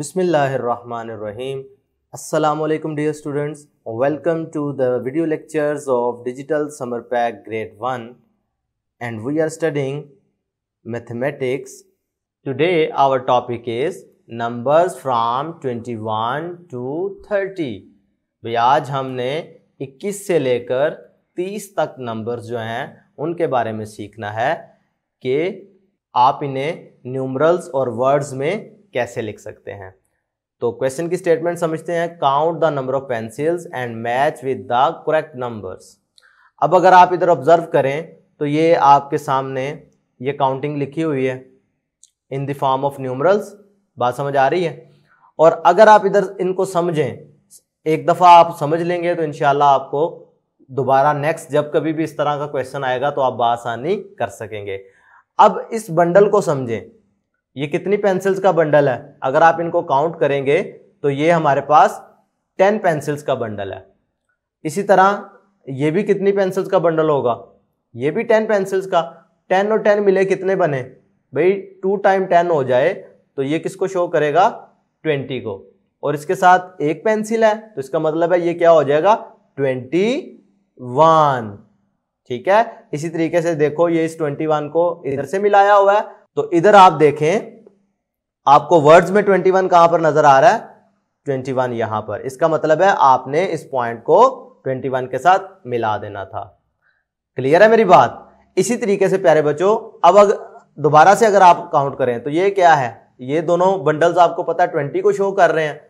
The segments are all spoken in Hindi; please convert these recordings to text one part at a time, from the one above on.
बिसमीम अल्लाम dear students welcome to the video lectures of digital summer pack grade one and we are studying mathematics today our topic is numbers from one to thirty भाई आज हमने इक्कीस से लेकर तीस तक नंबर्स जो हैं उनके बारे में सीखना है कि आप इन्हें न्यूमरल्स और वर्ड्स में कैसे लिख सकते हैं तो क्वेश्चन की स्टेटमेंट समझते हैं count the number of pencils and match with the correct numbers अब अगर आप इधर ऑब्जर्व करें तो ये आपके सामने ये काउंटिंग लिखी हुई है in the form of numerals बात समझ आ रही है और अगर आप इधर इनको समझें एक दफ़ा आप समझ लेंगे तो इन आपको दोबारा नेक्स्ट जब कभी भी इस तरह का क्वेश्चन आएगा तो आप बासानी कर सकेंगे अब इस बंडल को समझें ये कितनी पेंसिल्स का बंडल है अगर आप इनको काउंट करेंगे तो ये हमारे पास टेन पेंसिल्स का बंडल है इसी तरह ये भी कितनी पेंसिल्स का बंडल होगा ये भी टेन पेंसिल्स का टेन और टेन मिले कितने बने भाई टू टाइम टेन हो जाए तो ये किसको शो करेगा ट्वेंटी को और इसके साथ एक पेंसिल है तो इसका मतलब है ये क्या हो जाएगा ट्वेंटी वन ठीक है इसी तरीके से देखो ये इस ट्वेंटी वन को इधर से मिलाया हुआ है तो इधर आप देखें आपको वर्ड्स में 21 कहां पर नजर आ रहा है 21 यहां पर इसका मतलब है आपने इस पॉइंट को 21 के साथ मिला देना था क्लियर है मेरी बात इसी तरीके से प्यारे बच्चों अब अगर दोबारा से अगर आप काउंट करें तो ये क्या है ये दोनों बंडल्स आपको पता है ट्वेंटी को शो कर रहे हैं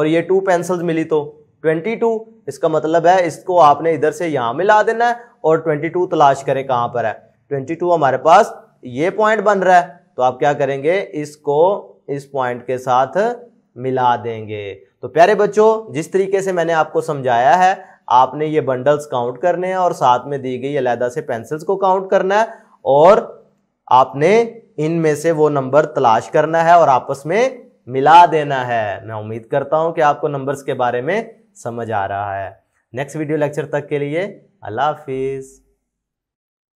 और ये टू पेंसिल्स मिली तो ट्वेंटी टू इसका मतलब है इसको आपने इधर से यहां मिला देना है और ट्वेंटी टू तलाश करें कहां पर है ट्वेंटी टू हमारे पास ये पॉइंट बन रहा है तो आप क्या करेंगे इसको इस पॉइंट के साथ मिला देंगे तो प्यारे बच्चों जिस तरीके से मैंने आपको समझाया है आपने ये बंडल्स काउंट करने हैं और साथ में दी गई अलहदा से पेंसिल्स को काउंट करना है और आपने इनमें से वो नंबर तलाश करना है और आपस में मिला देना है मैं उम्मीद करता हूं कि आपको नंबर्स के बारे में समझ आ रहा है नेक्स्ट वीडियो लेक्चर तक के लिए अल्लाह हाफिज़